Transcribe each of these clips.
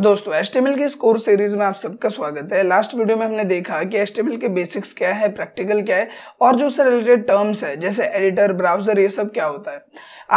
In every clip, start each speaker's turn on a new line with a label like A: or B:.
A: दोस्तों HTML के score series में आप सबका स्वागत है लास्ट वीडियो में हमने देखा कि HTML के बेसिक्स क्या है प्रैक्टिकल क्या है और जो उससे रिलेटेड टर्म्स है जैसे एडिटर ब्राउजर ये सब क्या होता है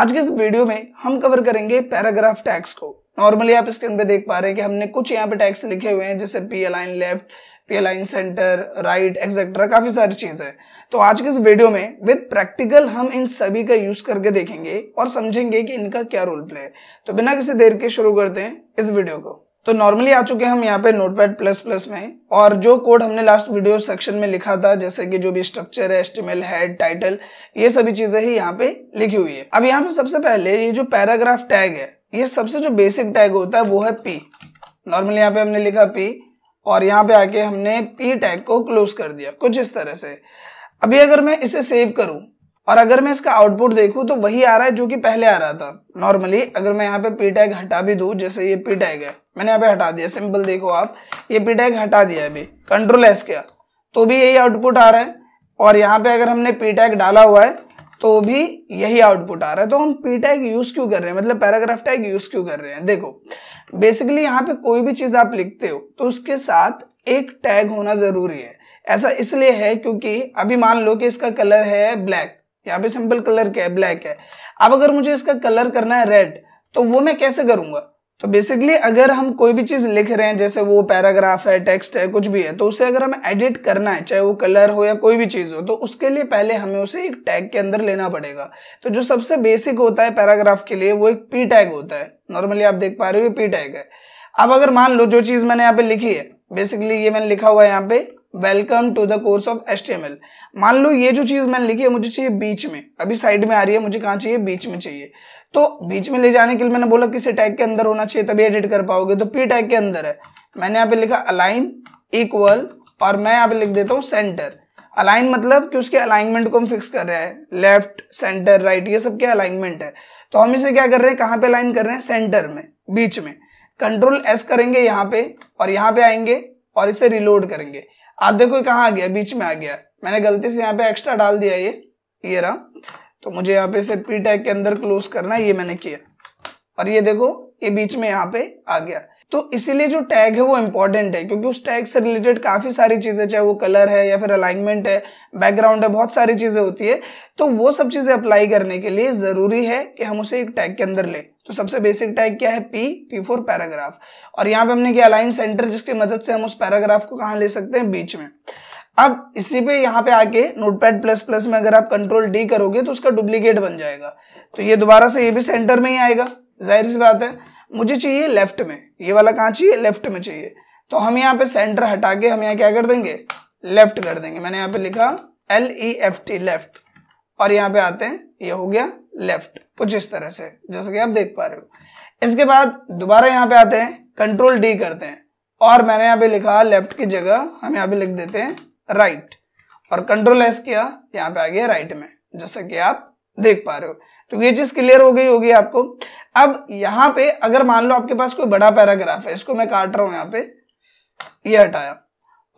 A: आज के इस वीडियो में हम कवर करेंगे पैराग्राफ टैक्स को नॉर्मली आप स्क्रीन पे देख पा रहे हैं कि हमने कुछ यहाँ पे टैक्स लिखे हुए हैं जैसे P L left P align center right etcetera काफी सारी चीज है तो आज के इस वीडियो में विद प्रैक्टिकल हम इन सभी का यूज करके देखेंगे और समझेंगे कि इनका क्या रोल प्ले है तो बिना किसी देर के शुरू करते हैं इस वीडियो को तो नॉर्मली आ चुके हम यहाँ पे नोटपैड प्लस प्लस में और जो कोड हमने लास्ट वीडियो सेक्शन में लिखा था जैसे कि जो भी स्ट्रक्चर है एस्टिमेल हेड टाइटल ये सभी चीजें ही यहाँ पे लिखी हुई है अब यहाँ पे सबसे पहले ये जो पैराग्राफ टैग है ये सबसे जो बेसिक टैग होता है वो है पी नॉर्मली यहाँ पे हमने लिखा पी और यहाँ पे आके हमने पी टैग को क्लोज कर दिया कुछ इस तरह से अभी अगर मैं इसे सेव करूं और अगर मैं इसका आउटपुट देखूं तो वही आ रहा है जो कि पहले आ रहा था नॉर्मली अगर मैं यहाँ पे पी टैग हटा भी दू जैसे ये पी टैग है मैंने पे हटा दिया सिंपल देखो आप ये पी टैग हटा दिया अभी कंट्रोल एस किया तो भी यही आउटपुट आ रहा है और यहाँ पे अगर हमने पी टैग डाला हुआ है तो भी यही आउटपुट आ रहा है तो हम पी टैग यूज क्यों कर रहे हैं मतलब पैराग्राफ टैग यूज क्यों कर रहे हैं देखो बेसिकली यहाँ पे कोई भी चीज आप लिखते हो तो उसके साथ एक टैग होना जरूरी है ऐसा इसलिए है क्योंकि अभी मान लो कि इसका कलर है ब्लैक यहाँ पे सिंपल कलर क्या है ब्लैक है अब अगर मुझे इसका कलर करना है रेड तो वो मैं कैसे करूंगा तो बेसिकली अगर हम कोई भी चीज़ लिख रहे हैं जैसे वो पैराग्राफ है टेक्स्ट है कुछ भी है तो उसे अगर हम एडिट करना है चाहे वो कलर हो या कोई भी चीज़ हो तो उसके लिए पहले हमें उसे एक टैग के अंदर लेना पड़ेगा तो जो सबसे बेसिक होता है पैराग्राफ के लिए वो एक पी टैग होता है नॉर्मली आप देख पा रहे हो पी टैग है अब अगर मान लो जो चीज़ मैंने यहाँ पे लिखी है बेसिकली ये मैंने लिखा हुआ है यहाँ पे welcome to the course of S मान लो ये जो चीज़ मैंने लिखी है मुझे चाहिए बीच में अभी साइड में आ रही है मुझे कहाँ चाहिए बीच में चाहिए तो बीच में ले जाने के लिए मैंने बोला किसी टैग के अंदर होना चाहिए तभी एडिट कर पाओगे तो पी टैग के अंदर है मैंने यहाँ पे लिखा अलाइन इक्वल और मैं यहाँ पे लिख देता हूँ सेंटर अलाइन मतलब कि उसके अलाइनमेंट को हम फिक्स कर रहे हैं लेफ्ट सेंटर राइट ये सब क्या अलाइनमेंट है तो हम इसे क्या कर रहे हैं कहाँ पे अलाइन कर रहे हैं सेंटर में बीच में कंट्रोल एस करेंगे यहाँ पे और यहाँ पे आएंगे और इसे रिलोड करेंगे आप देखो कहाँ आ गया बीच में आ गया मैंने गलती से यहाँ पे एक्स्ट्रा डाल दिया ये ये रहा तो मुझे यहाँ पे से पी टैग के अंदर क्लोज करना है ये मैंने किया और ये देखो ये बीच में यहाँ पे आ गया तो इसीलिए जो टैग है वो इंपॉर्टेंट है क्योंकि उस टैग से रिलेटेड काफी सारी चीजें चाहे वो कलर है या फिर अलाइनमेंट है बैकग्राउंड है बहुत सारी चीजें होती है तो वो सब चीजें अप्लाई करने के लिए जरूरी है कि हम उसे एक टैग के अंदर ले तो सबसे बेसिक टैग क्या है पी पी फोर पैराग्राफ और यहाँ पे हमने किया अलाइन सेंटर जिसकी मदद से हम उस पैराग्राफ को कहा ले सकते हैं बीच में अब इसी पे यहाँ पे आके नोटपैड प्लस प्लस में अगर आप कंट्रोल डी करोगे तो उसका डुप्लीकेट बन जाएगा तो ये दोबारा से ये भी सेंटर में ही आएगा जाहिर सी बात है मुझे चाहिए लेफ्ट में ये वाला कहाँ चाहिए लेफ्ट में चाहिए तो हम यहाँ पे सेंटर हटा के हम यहाँ क्या कर देंगे लेफ्ट कर देंगे मैंने यहाँ पे लिखा L E F T left और यहाँ पे आते हैं ये हो गया लेफ्ट कुछ इस तरह से जैसे कि आप देख पा रहे हो इसके बाद दोबारा यहाँ पे आते हैं कंट्रोल डी करते हैं और मैंने यहाँ पे लिखा लेफ्ट की जगह हम यहाँ पे लिख देते हैं राइट और कंट्रोल एस किया यहाँ पे आ गया राइट में जैसा कि आप देख पा रहे हो तो ये चीज क्लियर हो गई होगी आपको अब यहाँ पे अगर मान लो आपके पास कोई बड़ा पैराग्राफ है इसको मैं काट रहा हूं यहाँ पे ये हटाया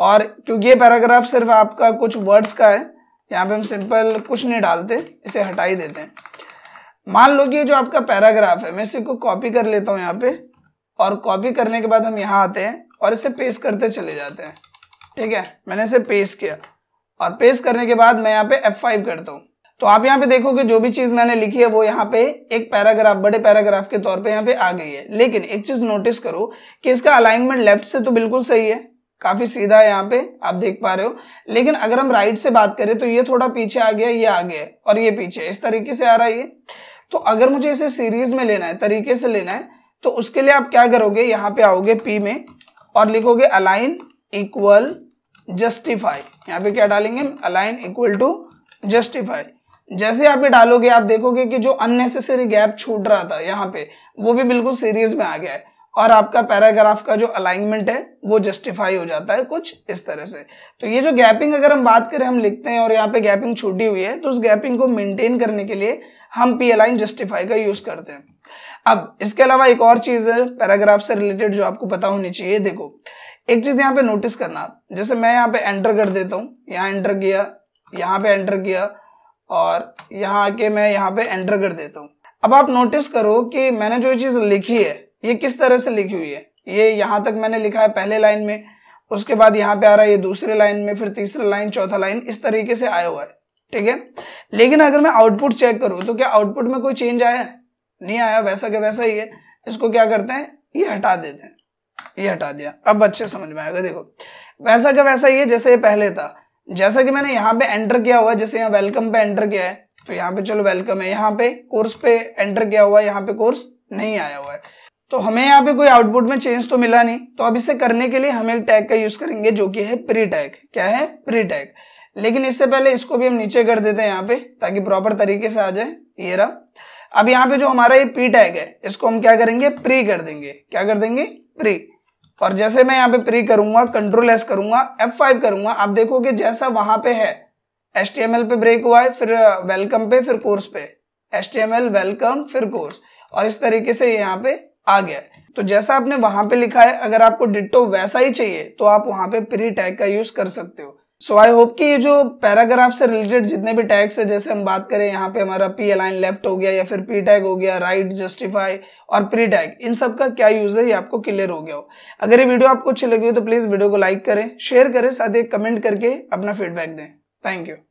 A: और क्योंकि ये पैराग्राफ सिर्फ आपका कुछ वर्ड्स का है यहाँ पे हम सिंपल कुछ नहीं डालते इसे हटा ही देते हैं मान लो कि जो आपका पैराग्राफ है मैं इसको को कॉपी कर लेता हूँ यहाँ पे और कॉपी करने के बाद हम यहाँ आते हैं और इसे पेस्ट करते चले जाते हैं ठीक है मैंने इसे पेस्ट किया और पेस्ट करने के बाद मैं यहाँ पे F5 करता हूँ तो आप यहाँ पे देखोगे जो भी चीज मैंने लिखी है वो यहाँ पे एक पैराग्राफ बड़े पैराग्राफ के तौर पे यहाँ पे आ गई है लेकिन एक चीज नोटिस करो कि इसका अलाइनमेंट लेफ्ट से तो बिल्कुल सही है काफी सीधा है यहाँ पे आप देख पा रहे हो लेकिन अगर हम राइट से बात करें तो ये थोड़ा पीछे आ गया ये आ गया है और ये पीछे इस तरीके से आ रहा है ये तो अगर मुझे इसे सीरीज में लेना है तरीके से लेना है तो उसके लिए आप क्या करोगे यहाँ पे आओगे पी में और लिखोगे अलाइन इक्वल जस्टिफाई यहाँ पे क्या डालेंगे अलाइन इक्वल टू जस्टिफाई जैसे आप पे डालोगे आप देखोगे कि जो अननेसेसरी गैप छूट रहा था यहाँ पे वो भी बिल्कुल सीरीज में आ गया है और आपका पैराग्राफ का जो अलाइनमेंट है वो जस्टिफाई हो जाता है कुछ इस तरह से तो ये जो गैपिंग अगर हम बात करें हम लिखते हैं और यहाँ पे गैपिंग छूटी हुई है तो उस गैपिंग को मेंटेन करने के लिए हम पी अलाइन जस्टिफाई का यूज करते हैं अब इसके अलावा एक और चीज है पैराग्राफ से रिलेटेड जो आपको पता होनी चाहिए देखो एक चीज यहाँ पे नोटिस करना जैसे मैं यहाँ पे एंटर कर देता हूँ यहाँ एंटर किया यहाँ पे एंटर किया और यहाँ आके मैं यहाँ पे एंटर कर देता हूँ अब आप नोटिस करो कि मैंने जो चीज लिखी है ये किस तरह से लिखी हुई है ये यहाँ तक मैंने लिखा है पहले लाइन में उसके बाद यहाँ पे आ रहा है ये दूसरे लाइन में फिर तीसरे लाइन चौथा लाइन इस तरीके से आया हुआ है ठीक है लेकिन अगर मैं आउटपुट चेक करूँ तो क्या आउटपुट में कोई चेंज आया नहीं आया वैसा के वैसा ही है इसको क्या करते हैं ये हटा देते हैं ये हटा दिया अब अच्छे समझ में आएगा देखो वैसा का वैसा ही है जैसे ये पहले था जैसा कि मैंने यहाँ पे एंटर किया हुआ है जैसे यहाँ वेलकम पे एंटर किया है तो यहाँ पे चलो वेलकम है यहाँ पे कोर्स पे एंटर किया हुआ है यहाँ पे कोर्स नहीं आया हुआ है तो हमें यहाँ पे कोई आउटपुट में चेंज तो मिला नहीं तो अब इसे करने के लिए हम एक टैग का यूज करेंगे जो कि है प्री टैग क्या है प्री टैग लेकिन इससे पहले इसको भी हम नीचे कर देते हैं यहाँ पे ताकि प्रॉपर तरीके से आ जाए ये रहा अब यहाँ पे जो हमारा ये पी टैग है इसको हम क्या करेंगे प्री कर देंगे क्या कर देंगे प्री और जैसे मैं यहाँ पे प्री करूंगा कंट्रोल एस करूंगा एफ फाइव करूंगा आप देखोगे जैसा वहां पे है एस टी एम एल पे ब्रेक हुआ है फिर वेलकम पे फिर कोर्स पे S T M L welcome फिर कोर्स और इस तरीके से ये यहाँ पे आ गया है तो जैसा आपने वहां पे लिखा है अगर आपको डिट्टो वैसा ही चाहिए तो आप वहां पे प्री टैग का यूज कर सकते हो सो आई होप कि ये जो पैराग्राफ से रिलेटेड जितने भी टैग्स है जैसे हम बात करें यहाँ पे हमारा पी अलाइन लेफ्ट हो गया या फिर पी टैग हो गया राइट जस्टिफाई और प्री टैग इन सब का क्या यूज है ये आपको क्लियर हो गया हो अगर ये वीडियो आपको अच्छी लगी हो तो प्लीज़ वीडियो को लाइक करें शेयर करें साथ ही कमेंट करके अपना फीडबैक दें थैंक यू